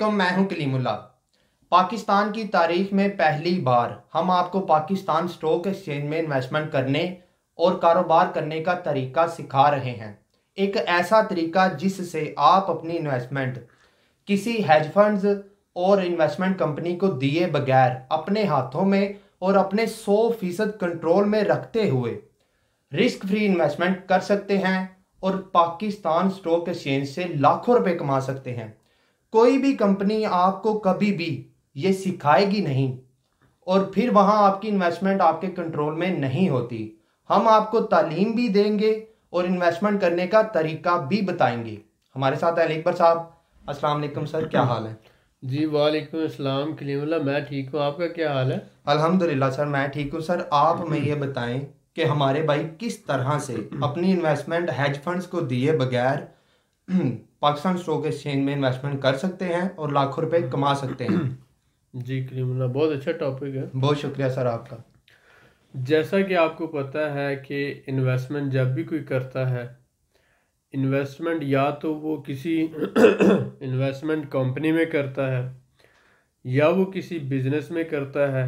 वालेकुम मैं हूं कलीमुल्ला पाकिस्तान की तारीख में पहली बार हम आपको पाकिस्तान स्टॉक एक्सचेंज में इन्वेस्टमेंट करने और कारोबार करने का तरीका सिखा रहे हैं एक ऐसा तरीका जिससे आप अपनी इन्वेस्टमेंट किसी हेज फंड्स और इन्वेस्टमेंट कंपनी को दिए बगैर अपने हाथों में और अपने 100 फीसद कंट्रोल में रखते हुए रिस्क फ्री इन्वेस्टमेंट कर सकते हैं और पाकिस्तान स्टॉक एक्सचेंज से लाखों रुपए कमा सकते हैं कोई भी कंपनी आपको कभी भी ये सिखाएगी नहीं और फिर वहाँ आपकी इन्वेस्टमेंट आपके कंट्रोल में नहीं होती हम आपको तालीम भी देंगे और इन्वेस्टमेंट करने का तरीका भी बताएंगे हमारे साथ अली अकबर साहब अस्सलाम वालेकुम सर क्या हाल है जी वालेकुम अस्सलाम कलीमुल्ला मैं ठीक हूँ आपका क्या हाल है अल्हम्दुलिल्लाह सर मैं ठीक हूँ सर आप हमें ये बताएं कि हमारे भाई किस तरह से अपनी इन्वेस्टमेंट हेज फंड्स को दिए बगैर पाकिस्तान स्टॉक एक्सचेंज में इन्वेस्टमेंट कर सकते हैं और लाखों रुपए कमा सकते हैं जी क्रीमला बहुत अच्छा टॉपिक है बहुत शुक्रिया सर आपका जैसा कि आपको पता है कि इन्वेस्टमेंट जब भी कोई करता है इन्वेस्टमेंट या तो वो किसी इन्वेस्टमेंट कंपनी में करता है या वो किसी बिजनेस में करता है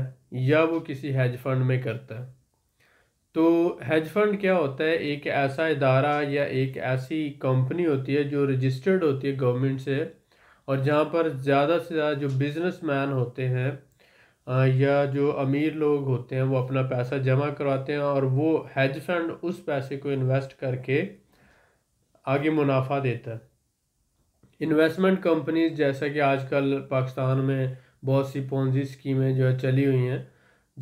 या वो किसी हेज फंड में करता है तो हेज फंड क्या होता है एक ऐसा इदारा या एक ऐसी कंपनी होती है जो रजिस्टर्ड होती है गवर्नमेंट से और जहाँ पर ज़्यादा से ज़्यादा जो बिजनेसमैन होते हैं या जो अमीर लोग होते हैं वो अपना पैसा जमा करवाते हैं और वो हेज फंड उस पैसे को इन्वेस्ट करके आगे मुनाफा देता है इन्वेस्टमेंट कंपनीज जैसा कि आजकल पाकिस्तान में बहुत सी पौजी स्कीमें जो है चली हुई हैं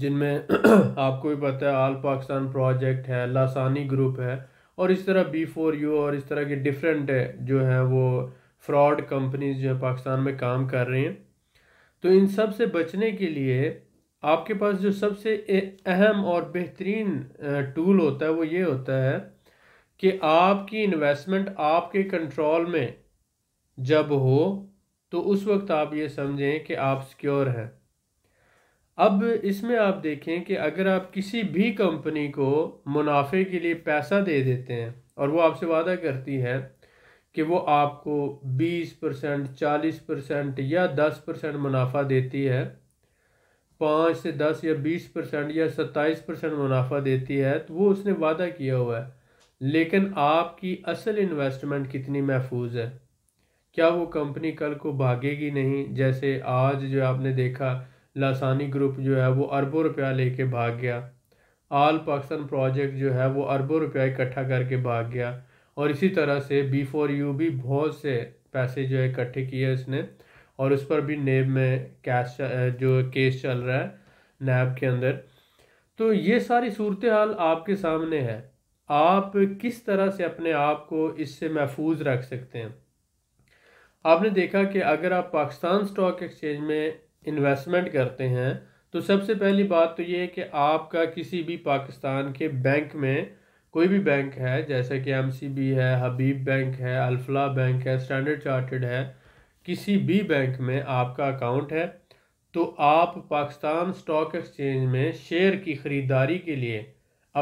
जिनमें आपको भी पता है आल पाकिस्तान प्रोजेक्ट है लासानी ग्रुप है और इस तरह बी फोर यू और इस तरह के डिफरेंट जो है वो फ्रॉड कंपनीज जो है पाकिस्तान में काम कर रही हैं तो इन सब से बचने के लिए आपके पास जो सबसे अहम और बेहतरीन टूल होता है वो ये होता है कि आपकी इन्वेस्टमेंट आपके कंट्रोल में जब हो तो उस वक्त आप ये समझें कि आप सिक्योर हैं अब इसमें आप देखें कि अगर आप किसी भी कंपनी को मुनाफे के लिए पैसा दे देते हैं और वो आपसे वादा करती है कि वो आपको 20 परसेंट चालीस परसेंट या 10 परसेंट मुनाफा देती है पाँच से दस या बीस परसेंट या सत्ताईस परसेंट मुनाफा देती है तो वो उसने वादा किया हुआ है लेकिन आपकी असल इन्वेस्टमेंट कितनी महफूज है क्या वो कंपनी कल को भागेगी नहीं जैसे आज जो आपने देखा लासानी ग्रुप जो है वो अरबों रुपया लेके भाग गया आल पाकिस्तान प्रोजेक्ट जो है वो अरबों रुपया इकट्ठा करके भाग गया और इसी तरह से बी फोर यू भी बहुत से पैसे जो है इकट्ठे किए इसने और उस पर भी नेब में कैश जो केस चल रहा है नैब के अंदर तो ये सारी सूरत हाल आपके सामने है आप किस तरह से अपने आप को इससे महफूज रख सकते हैं आपने देखा कि अगर आप पाकिस्तान स्टॉक एक्सचेंज में इन्वेस्टमेंट करते हैं तो सबसे पहली बात तो ये है कि आपका किसी भी पाकिस्तान के बैंक में कोई भी बैंक है जैसे कि एम है हबीब बैंक है अल्फला बैंक है स्टैंडर्ड चार्टर्ड है किसी भी बैंक में आपका अकाउंट है तो आप पाकिस्तान स्टॉक एक्सचेंज में शेयर की ख़रीदारी के लिए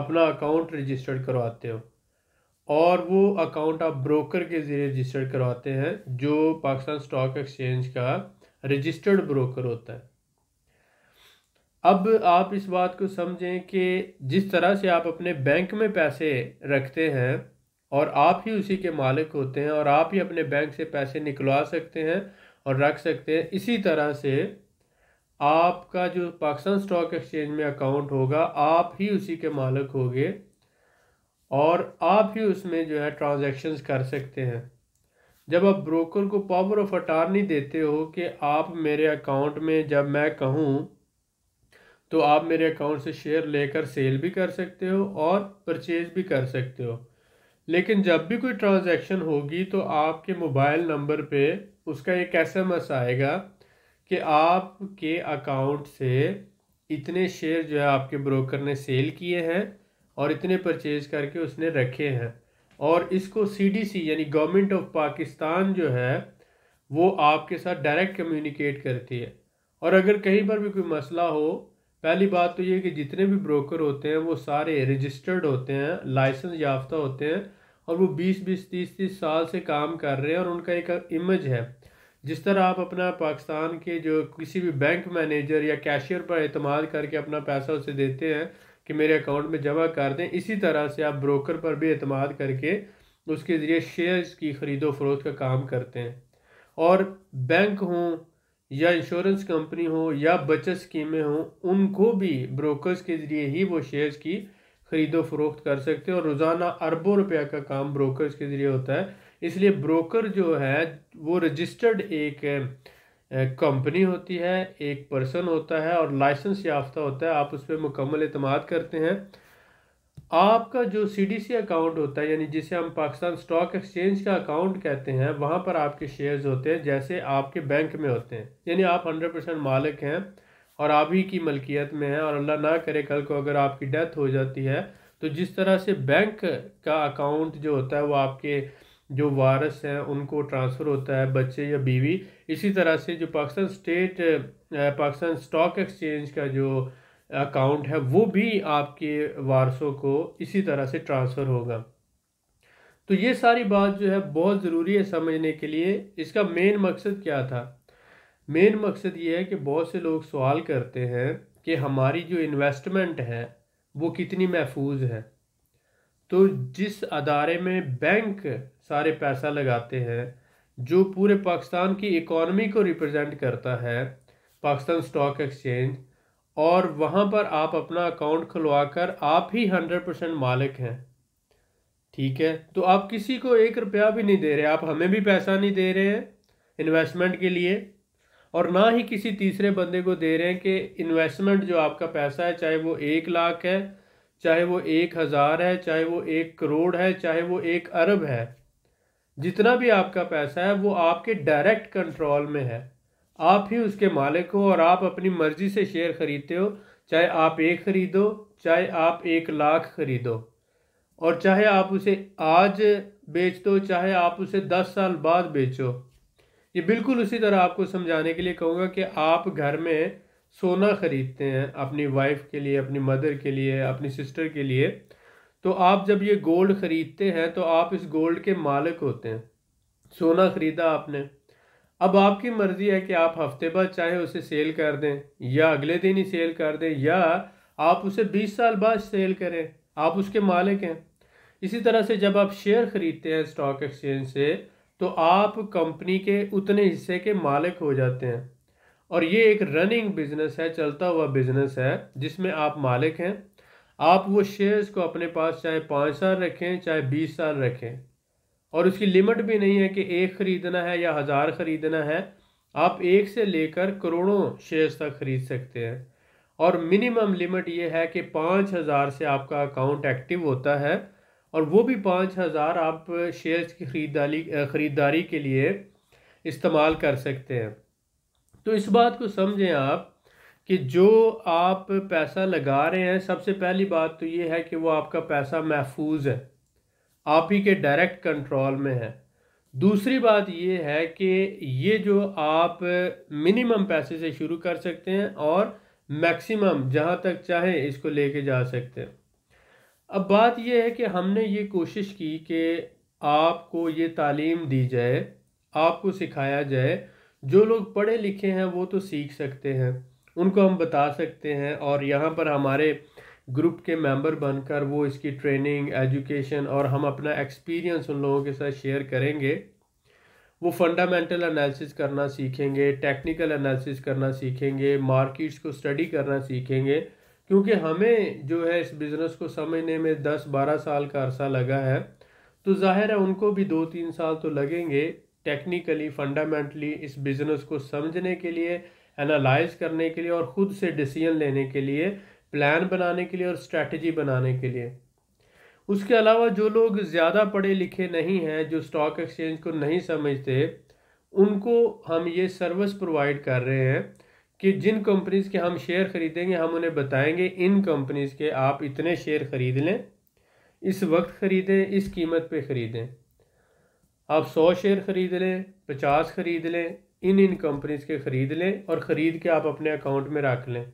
अपना अकाउंट रजिस्टर्ड करवाते हो और वो अकाउंट आप ब्रोकर के ज़रिए रजिस्टर्ड करवाते हैं जो पाकिस्तान स्टॉक एक्सचेंज का रजिस्टर्ड ब्रोकर होता है अब आप इस बात को समझें कि जिस तरह से आप अपने बैंक में पैसे रखते हैं और आप ही उसी के मालिक होते हैं और आप ही अपने बैंक से पैसे निकलवा सकते हैं और रख सकते हैं इसी तरह से आपका जो पाकिस्तान स्टॉक एक्सचेंज में अकाउंट होगा आप ही उसी के मालिक होंगे और आप ही उसमें जो है ट्रांजैक्शंस कर सकते हैं जब आप ब्रोकर को पावर ऑफ अटारनी देते हो कि आप मेरे अकाउंट में जब मैं कहूँ तो आप मेरे अकाउंट से शेयर लेकर सेल भी कर सकते हो और परचेज भी कर सकते हो लेकिन जब भी कोई ट्रांजैक्शन होगी तो आपके मोबाइल नंबर पे उसका एक एस एम एस आएगा कि आपके अकाउंट से इतने शेयर जो है आपके ब्रोकर ने सेल किए हैं और इतने परचेज करके उसने रखे हैं और इसको सीडीसी यानी गवर्नमेंट ऑफ पाकिस्तान जो है वो आपके साथ डायरेक्ट कम्युनिकेट करती है और अगर कहीं पर भी कोई मसला हो पहली बात तो ये कि जितने भी ब्रोकर होते हैं वो सारे रजिस्टर्ड होते हैं लाइसेंस याफ्ता होते हैं और वो बीस बीस तीस तीस साल से काम कर रहे हैं और उनका एक इमेज है जिस तरह आप अपना पाकिस्तान के जो किसी भी बैंक मैनेजर या कैशियर पर अतमाद करके अपना पैसा उसे देते हैं कि मेरे अकाउंट में जमा कर दें इसी तरह से आप ब्रोकर पर भी अतमाद करके उसके ज़रिए शेयर्स की ख़रीदो फरोख्त का काम करते हैं और बैंक हों या इंश्योरेंस कंपनी हो या बचत स्कीमें हों उनको भी ब्रोकर्स के ज़रिए ही वो शेयर्स की ख़रीदो फरोख्त कर सकते हैं और रोज़ाना अरबों रुपया का काम ब्रोकर्स के ज़रिए होता है इसलिए ब्रोकर जो है वो रजिस्टर्ड एक कंपनी होती है एक पर्सन होता है और लाइसेंस याफ्ता होता है आप उस पर मुकम्मल अतमाद करते हैं आपका जो सी डी सी अकाउंट होता है यानी जिसे हम पाकिस्तान स्टॉक एक्सचेंज का अकाउंट कहते हैं वहाँ पर आपके शेयर्स होते हैं जैसे आपके बैंक में होते हैं यानी आप हंड्रेड परसेंट मालिक हैं और आप ही की मलकियत में हैं और अल्लाह ना करे कल को अगर आपकी डेथ हो जाती है तो जिस तरह से बैंक का अकाउंट जो होता है वो आपके जो वारस हैं उनको ट्रांसफ़र होता है बच्चे या बीवी इसी तरह से जो Pakistan state Pakistan stock exchange का जो अकाउंट है वो भी आपके वारसों को इसी तरह से ट्रांसफ़र होगा तो ये सारी बात जो है बहुत ज़रूरी है समझने के लिए इसका मेन मकसद क्या था मेन मकसद ये है कि बहुत से लोग सवाल करते हैं कि हमारी जो इन्वेस्टमेंट है वो कितनी महफूज है तो जिस अदारे में बैंक सारे पैसा लगाते हैं जो पूरे पाकिस्तान की इकोनमी को रिप्रेजेंट करता है पाकिस्तान स्टॉक एक्सचेंज और वहाँ पर आप अपना अकाउंट खुलवा कर आप ही हंड्रेड परसेंट मालिक हैं ठीक है तो आप किसी को एक रुपया भी नहीं दे रहे आप हमें भी पैसा नहीं दे रहे हैं इन्वेस्टमेंट के लिए और ना ही किसी तीसरे बंदे को दे रहे हैं कि इन्वेस्टमेंट जो आपका पैसा है चाहे वो एक लाख है चाहे वो एक हज़ार है चाहे वो एक करोड़ है चाहे वो एक अरब है जितना भी आपका पैसा है वो आपके डायरेक्ट कंट्रोल में है आप ही उसके मालिक हो और आप अपनी मर्जी से शेयर ख़रीदते हो चाहे आप एक ख़रीदो चाहे आप एक लाख ख़रीदो और चाहे आप उसे आज बेच दो चाहे आप उसे दस साल बाद बेचो ये बिल्कुल उसी तरह आपको समझाने के लिए कहूँगा कि आप घर में सोना ख़रीदते हैं अपनी वाइफ के लिए अपनी मदर के लिए अपनी सिस्टर के लिए तो आप जब ये गोल्ड ख़रीदते हैं तो आप इस गोल्ड के मालिक होते हैं सोना ख़रीदा आपने अब आपकी मर्ज़ी है कि आप हफ्ते बाद चाहे उसे सेल कर दें या अगले दिन ही सेल कर दें या आप उसे 20 साल बाद सेल करें आप उसके मालिक हैं इसी तरह से जब आप शेयर ख़रीदते हैं स्टॉक एक्सचेंज से तो आप कंपनी के उतने हिस्से के मालिक हो जाते हैं और ये एक रनिंग बिजनेस है चलता हुआ बिजनेस है जिसमें आप मालिक हैं आप वो शेयर्स को अपने पास चाहे पाँच साल रखें चाहे बीस साल रखें और उसकी लिमिट भी नहीं है कि एक ख़रीदना है या हज़ार ख़रीदना है आप एक से लेकर करोड़ों शेयर्स तक ख़रीद सकते हैं और मिनिमम लिमिट ये है कि पाँच हज़ार से आपका अकाउंट एक्टिव होता है और वो भी पाँच हज़ार आप शेयर्स की ख़रीदारी ख़रीदारी के लिए इस्तेमाल कर सकते हैं तो इस बात को समझें आप कि जो आप पैसा लगा रहे हैं सबसे पहली बात तो ये है कि वो आपका पैसा महफूज है आप ही के डायरेक्ट कंट्रोल में है दूसरी बात ये है कि ये जो आप मिनिमम पैसे से शुरू कर सकते हैं और मैक्सिमम जहाँ तक चाहें इसको लेके जा सकते हैं अब बात यह है कि हमने ये कोशिश की कि आपको ये तालीम दी जाए आपको सिखाया जाए जो लोग पढ़े लिखे हैं वो तो सीख सकते हैं उनको हम बता सकते हैं और यहाँ पर हमारे ग्रुप के मेंबर बनकर वो इसकी ट्रेनिंग एजुकेशन और हम अपना एक्सपीरियंस उन लोगों के साथ शेयर करेंगे वो फंडामेंटल एनालिसिस करना सीखेंगे टेक्निकल एनालिसिस करना सीखेंगे मार्केट्स को स्टडी करना सीखेंगे क्योंकि हमें जो है इस बिज़नेस को समझने में दस बारह साल का अरसा लगा है तो ज़ाहिर है उनको भी दो तीन साल तो लगेंगे टेक्निकली फंडामेंटली इस बिज़नेस को समझने के लिए एनालाइज करने के लिए और ख़ुद से डिसीजन लेने के लिए प्लान बनाने के लिए और स्ट्रेटजी बनाने के लिए उसके अलावा जो लोग ज़्यादा पढ़े लिखे नहीं हैं जो स्टॉक एक्सचेंज को नहीं समझते उनको हम ये सर्विस प्रोवाइड कर रहे हैं कि जिन कंपनीज़ के हम शेयर ख़रीदेंगे हम उन्हें बताएंगे इन कंपनीज़ के आप इतने शेयर ख़रीद लें इस वक्त ख़रीदें इस कीमत पे ख़रीदें आप सौ शेयर ख़रीद लें पचास ख़रीद लें इन इन कंपनीज के ख़रीद लें और ख़रीद के आप अपने अकाउंट में रख लें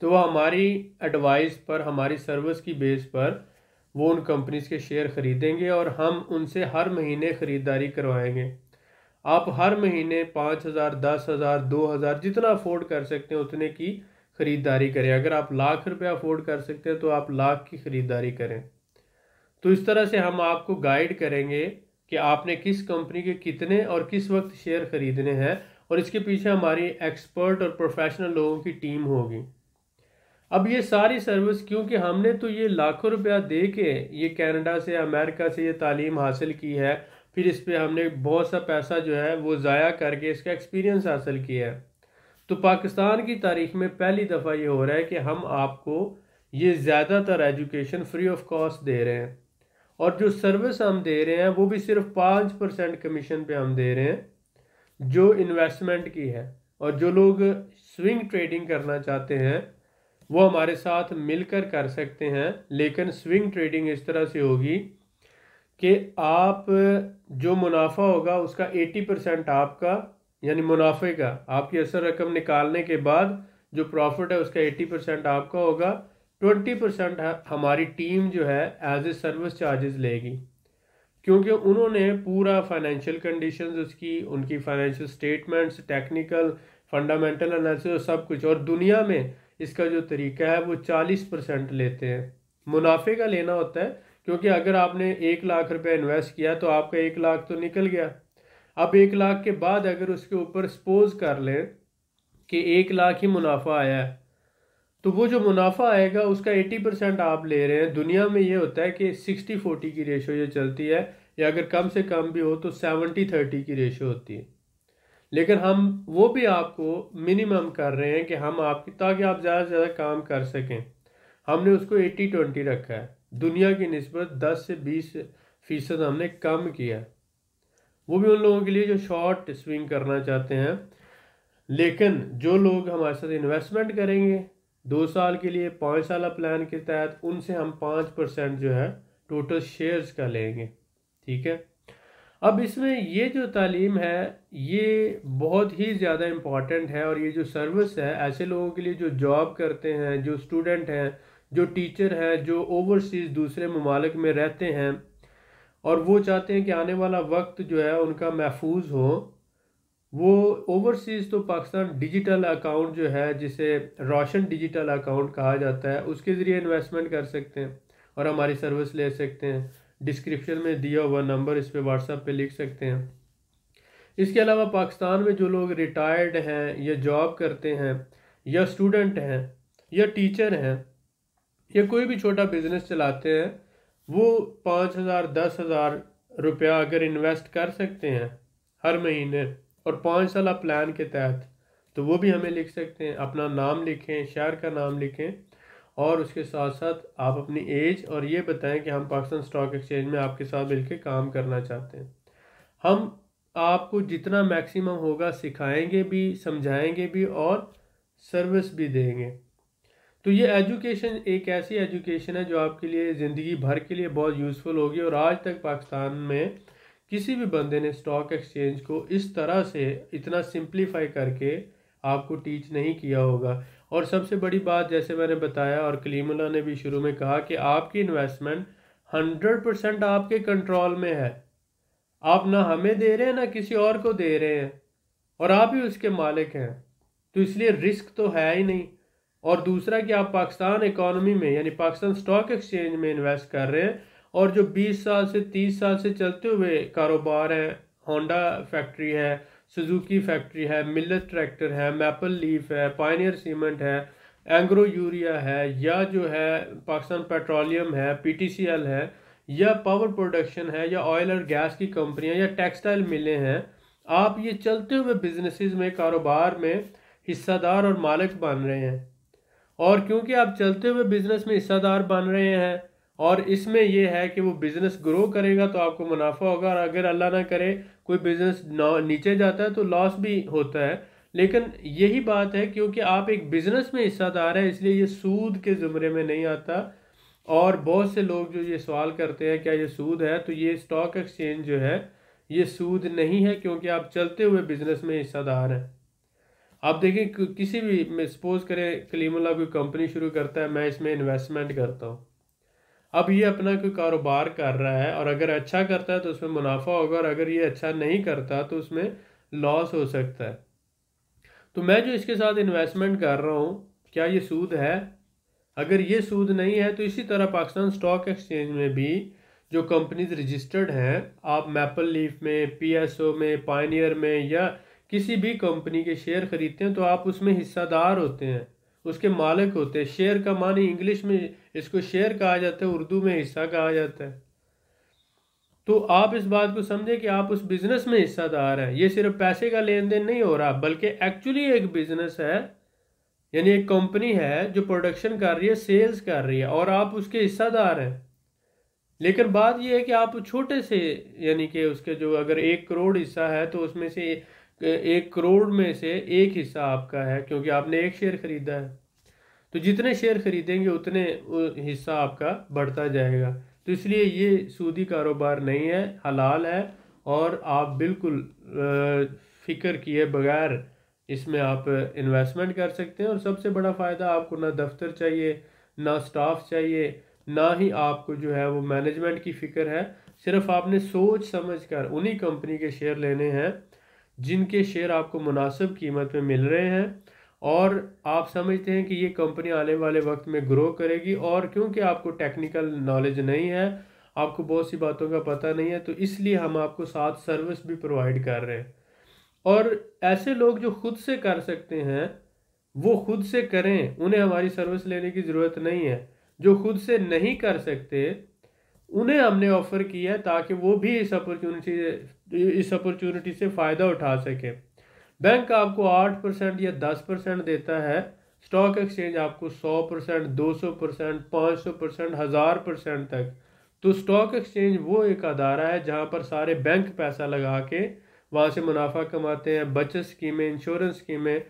तो वह हमारी एडवाइस पर हमारी सर्विस की बेस पर वो उन कंपनीज के शेयर ख़रीदेंगे और हम उनसे हर महीने ख़रीदारी करवाएंगे आप हर महीने पाँच हज़ार दस हज़ार दो हज़ार जितना अफोर्ड कर सकते हैं उतने की ख़रीदारी करें अगर आप लाख रुपये अफोर्ड कर सकते हैं तो आप लाख की ख़रीदारी करें तो इस तरह से हम आपको गाइड करेंगे कि आपने किस कंपनी के कितने और किस वक्त शेयर खरीदने हैं और इसके पीछे हमारी एक्सपर्ट और प्रोफेशनल लोगों की टीम होगी अब ये सारी सर्विस क्योंकि हमने तो ये लाखों रुपया दे के ये कैनेडा से अमेरिका से ये तालीम हासिल की है फिर इस पर हमने बहुत सा पैसा जो है वो ज़ाया करके इसका एक्सपीरियंस हासिल किया है तो पाकिस्तान की तारीख में पहली दफ़ा ये हो रहा है कि हम आपको ये ज़्यादातर एजुकेशन फ्री ऑफ कॉस्ट दे रहे हैं और जो सर्विस हम दे रहे हैं वो भी सिर्फ पाँच परसेंट कमीशन पे हम दे रहे हैं जो इन्वेस्टमेंट की है और जो लोग स्विंग ट्रेडिंग करना चाहते हैं वो हमारे साथ मिलकर कर सकते हैं लेकिन स्विंग ट्रेडिंग इस तरह से होगी कि आप जो मुनाफा होगा उसका 80 परसेंट आपका यानी मुनाफे का आपकी असल रकम निकालने के बाद जो प्रॉफिट है उसका 80 परसेंट आपका होगा ट्वेंटी परसेंट हमारी टीम जो है एज ए सर्विस चार्जेस लेगी क्योंकि उन्होंने पूरा फाइनेंशियल कंडीशंस उसकी उनकी financial statements technical fundamental analysis और सब कुछ और दुनिया में इसका जो तरीका है वो चालीस परसेंट लेते हैं मुनाफे का लेना होता है क्योंकि अगर आपने एक लाख रुपया इन्वेस्ट किया तो आपका एक लाख तो निकल गया अब एक लाख के बाद अगर उसके ऊपर सपोज कर लें कि एक लाख ही मुनाफा आया है तो वो जो मुनाफा आएगा उसका 80 परसेंट आप ले रहे हैं दुनिया में ये होता है कि 60 40 की रेशो ये चलती है या अगर कम से कम भी हो तो 70 30 की रेशो होती है लेकिन हम वो भी आपको मिनिमम कर रहे हैं कि हम आपकी ताकि आप ज़्यादा से ज़्यादा काम कर सकें हमने उसको एट्टी ट्वेंटी रखा है दुनिया की नस्बत दस से बीस फ़ीसद हमने कम किया है वो भी उन लोगों के लिए जो शॉर्ट स्विंग करना चाहते हैं लेकिन जो लोग हमारे साथ इन्वेस्टमेंट करेंगे दो साल के लिए पाँच साल प्लान के तहत उनसे हम पाँच परसेंट जो है टोटल शेयर्स का लेंगे ठीक है अब इसमें ये जो तालीम है ये बहुत ही ज़्यादा इम्पॉर्टेंट है और ये जो सर्विस है ऐसे लोगों के लिए जो जॉब करते हैं जो स्टूडेंट हैं जो टीचर हैं जो ओवरसीज़ दूसरे ममालिक में रहते हैं और वो चाहते हैं कि आने वाला वक्त जो है उनका महफूज हो वो ओवरसीज़ तो पाकिस्तान डिजिटल अकाउंट जो है जिसे रोशन डिजिटल अकाउंट कहा जाता है उसके ज़रिए इन्वेस्टमेंट कर सकते हैं और हमारी सर्विस ले सकते हैं डिस्क्रिप्शन में दिया हुआ नंबर इस पर व्हाट्सएप पे लिख सकते हैं इसके अलावा पाकिस्तान में जो लोग रिटायर्ड हैं या जॉब करते हैं या स्टूडेंट हैं या टीचर हैं या कोई भी छोटा बिजनेस चलाते हैं वो पाँच हज़ार दस हज़ार रुपया अगर इन्वेस्ट कर सकते हैं हर महीने और पाँच साल प्लान के तहत तो वो भी हमें लिख सकते हैं अपना नाम लिखें शहर का नाम लिखें और उसके साथ साथ आप अपनी एज और ये बताएं कि हम पाकिस्तान स्टॉक एक्सचेंज में आपके साथ मिलकर काम करना चाहते हैं हम आपको जितना मैक्सिमम होगा सिखाएंगे भी समझाएंगे भी और सर्विस भी देंगे तो ये एजुकेशन एक ऐसी एजुकेशन है जो आपके लिए ज़िंदगी भर के लिए बहुत यूज़फुल होगी और आज तक पाकिस्तान में किसी भी बंदे ने स्टॉक एक्सचेंज को इस तरह से इतना सिंप्लीफाई करके आपको टीच नहीं किया होगा और सबसे बड़ी बात जैसे मैंने बताया और कलीमुला ने भी शुरू में कहा कि आपकी इन्वेस्टमेंट हंड्रेड परसेंट आपके कंट्रोल में है आप ना हमें दे रहे हैं ना किसी और को दे रहे हैं और आप ही उसके मालिक हैं तो इसलिए रिस्क तो है ही नहीं और दूसरा कि आप पाकिस्तान इकोनॉमी में यानी पाकिस्तान स्टॉक एक्सचेंज में इन्वेस्ट कर रहे हैं और जो 20 साल से 30 साल से चलते हुए कारोबार हैं होंडा फैक्ट्री है सुजुकी फैक्ट्री है मिलत ट्रैक्टर है मैपल लीफ है पाइनियर सीमेंट है एंग्रो यूरिया है या जो है पाकिस्तान पेट्रोलियम है पीटीसीएल है या पावर प्रोडक्शन है या ऑयल और गैस की कंपनियां या टेक्सटाइल मिलें हैं आप ये चलते हुए बिजनेसेस में कारोबार में हिस्सादार और मालिक बन रहे हैं और क्योंकि आप चलते हुए बिजनेस में हिस्सादार बन रहे हैं और इसमें यह है कि वो बिज़नेस ग्रो करेगा तो आपको मुनाफा होगा और अगर अल्लाह ना करे कोई बिज़नेस नीचे जाता है तो लॉस भी होता है लेकिन यही बात है क्योंकि आप एक बिज़नेस में हिस्सादार हैं इसलिए ये सूद के ज़ुमरे में नहीं आता और बहुत से लोग जो ये सवाल करते हैं क्या ये सूद है तो ये स्टॉक एक्सचेंज जो है ये सूद नहीं है क्योंकि आप चलते हुए बिज़नेस में हिस्सादार हैं आप देखें किसी भी सपोज़ करें कलीमुल्ला कोई कंपनी शुरू करता है मैं इसमें इन्वेस्टमेंट करता हूँ अब ये अपना कोई कारोबार कर रहा है और अगर अच्छा करता है तो उसमें मुनाफा होगा और अगर ये अच्छा नहीं करता तो उसमें लॉस हो सकता है तो मैं जो इसके साथ इन्वेस्टमेंट कर रहा हूँ क्या ये सूद है अगर ये सूद नहीं है तो इसी तरह पाकिस्तान स्टॉक एक्सचेंज में भी जो कंपनीज रजिस्टर्ड हैं आप मैपल लीफ में पीएसओ में पाइनियर में या किसी भी कंपनी के शेयर खरीदते हैं तो आप उसमें हिस्सादार होते हैं उसके मालिक होते हैं शेयर का मानी इंग्लिश में इसको शेर कहा जाता है उर्दू में हिस्सा कहा जाता है तो आप इस बात को समझें कि आप उस बिज़नेस में हिस्सादार हैं ये सिर्फ पैसे का लेन देन नहीं हो रहा बल्कि एक्चुअली एक बिज़नेस है यानी एक कंपनी है जो प्रोडक्शन कर रही है सेल्स कर रही है और आप उसके हिस्सादार हैं लेकिन बात यह है कि आप छोटे से यानी कि उसके जो अगर एक करोड़ हिस्सा है तो उसमें से एक करोड़ में से एक हिस्सा आपका है क्योंकि आपने एक शेयर ख़रीदा है तो जितने शेयर खरीदेंगे उतने हिस्सा आपका बढ़ता जाएगा तो इसलिए ये सूदी कारोबार नहीं है हलाल है और आप बिल्कुल फिक्र किए बगैर इसमें आप इन्वेस्टमेंट कर सकते हैं और सबसे बड़ा फ़ायदा आपको ना दफ्तर चाहिए ना स्टाफ चाहिए ना ही आपको जो है वो मैनेजमेंट की फ़िक्र है सिर्फ आपने सोच समझ कर उन्हीं कंपनी के शेयर लेने हैं जिनके शेयर आपको मुनासिब कीमत में मिल रहे हैं और आप समझते हैं कि ये कंपनी आने वाले वक्त में ग्रो करेगी और क्योंकि आपको टेक्निकल नॉलेज नहीं है आपको बहुत सी बातों का पता नहीं है तो इसलिए हम आपको साथ सर्विस भी प्रोवाइड कर रहे हैं और ऐसे लोग जो खुद से कर सकते हैं वो खुद से करें उन्हें हमारी सर्विस लेने की ज़रूरत नहीं है जो खुद से नहीं कर सकते उन्हें हमने ऑफ़र किया ताकि वो भी इस अपॉर्चुनिटी इस अपॉर्चुनिटी से फ़ायदा उठा सकें बैंक आपको आठ परसेंट या दस परसेंट देता है स्टॉक एक्सचेंज आपको सौ परसेंट दो सौ परसेंट पाँच सौ परसेंट हज़ार परसेंट तक तो स्टॉक एक्सचेंज वो एक अदारा है जहाँ पर सारे बैंक पैसा लगा के वहाँ से मुनाफा कमाते हैं बचत स्कीमें इंश्योरेंस स्कीमें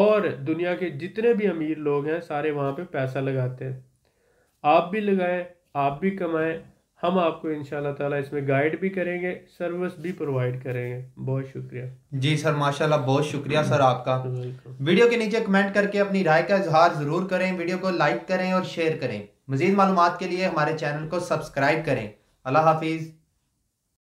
और दुनिया के जितने भी अमीर लोग हैं सारे वहाँ पे पैसा लगाते हैं आप भी लगाएं आप भी कमाएं हम आपको इन ताला इसमें गाइड भी करेंगे सर्विस भी प्रोवाइड करेंगे बहुत शुक्रिया जी सर माशाल्लाह बहुत शुक्रिया सर आपका वीडियो के नीचे कमेंट करके अपनी राय का इजहार ज़रूर करें वीडियो को लाइक करें और शेयर करें मज़ीद मालूम के लिए हमारे चैनल को सब्सक्राइब करें अल्लाह हाफिज़